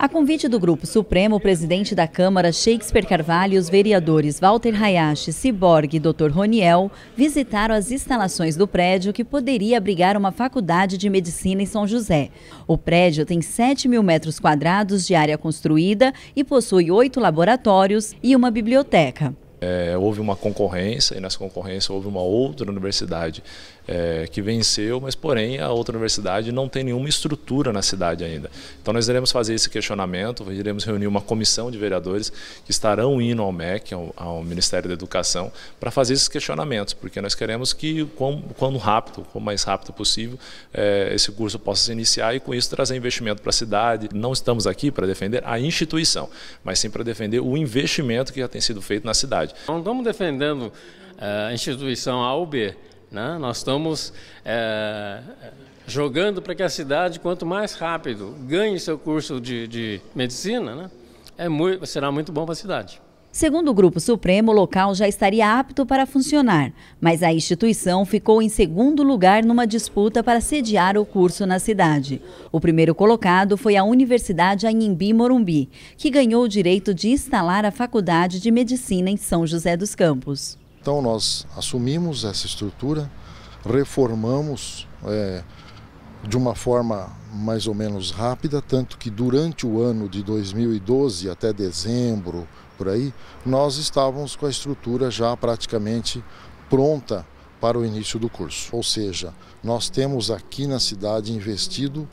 A convite do Grupo Supremo, o presidente da Câmara, Shakespeare Carvalho e os vereadores Walter Hayashi, Ciborgue e Dr. Roniel visitaram as instalações do prédio que poderia abrigar uma faculdade de medicina em São José. O prédio tem 7 mil metros quadrados de área construída e possui oito laboratórios e uma biblioteca. É, houve uma concorrência e nessa concorrência houve uma outra universidade é, que venceu, mas porém a outra universidade não tem nenhuma estrutura na cidade ainda. Então nós iremos fazer esse questionamento, iremos reunir uma comissão de vereadores que estarão indo ao MEC, ao, ao Ministério da Educação, para fazer esses questionamentos, porque nós queremos que, quando rápido, o mais rápido possível, é, esse curso possa se iniciar e com isso trazer investimento para a cidade. Não estamos aqui para defender a instituição, mas sim para defender o investimento que já tem sido feito na cidade. Não estamos defendendo é, a instituição A ou B, né? Nós estamos é, jogando para que a cidade, quanto mais rápido ganhe seu curso de, de medicina, né? é muito, será muito bom para a cidade. Segundo o Grupo Supremo, o local já estaria apto para funcionar, mas a instituição ficou em segundo lugar numa disputa para sediar o curso na cidade. O primeiro colocado foi a Universidade Anhembi Morumbi, que ganhou o direito de instalar a Faculdade de Medicina em São José dos Campos. Então nós assumimos essa estrutura, reformamos é, de uma forma mais ou menos rápida, tanto que durante o ano de 2012 até dezembro, por aí, nós estávamos com a estrutura já praticamente pronta para o início do curso. Ou seja, nós temos aqui na cidade investido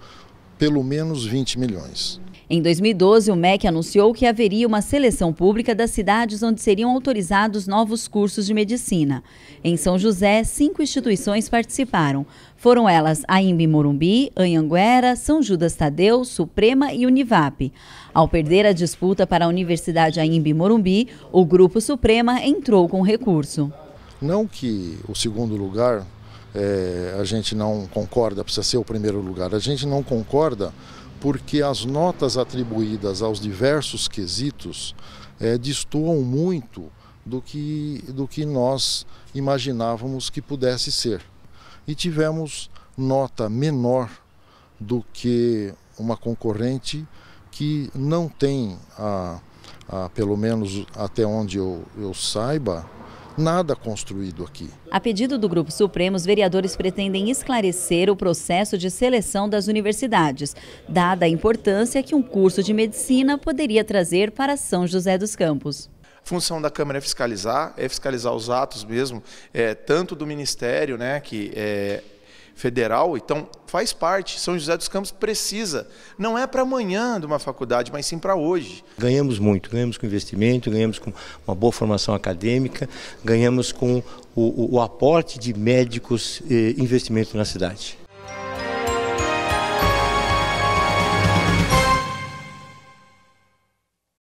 pelo menos 20 milhões. Em 2012, o MEC anunciou que haveria uma seleção pública das cidades onde seriam autorizados novos cursos de medicina. Em São José, cinco instituições participaram. Foram elas a Imbi Morumbi, Anhanguera, São Judas Tadeu, Suprema e Univap. Ao perder a disputa para a Universidade Aimbi Morumbi, o Grupo Suprema entrou com recurso. Não que o segundo lugar é, a gente não concorda, precisa ser o primeiro lugar. A gente não concorda porque as notas atribuídas aos diversos quesitos é, destoam muito do que, do que nós imaginávamos que pudesse ser. E tivemos nota menor do que uma concorrente que não tem, a, a pelo menos até onde eu, eu saiba, nada construído aqui. A pedido do Grupo Supremo, os vereadores pretendem esclarecer o processo de seleção das universidades, dada a importância que um curso de medicina poderia trazer para São José dos Campos função da Câmara é fiscalizar, é fiscalizar os atos mesmo, é, tanto do Ministério, né, que é, federal, então faz parte. São José dos Campos precisa. Não é para amanhã de uma faculdade, mas sim para hoje. Ganhamos muito, ganhamos com investimento, ganhamos com uma boa formação acadêmica, ganhamos com o, o, o aporte de médicos e eh, investimento na cidade.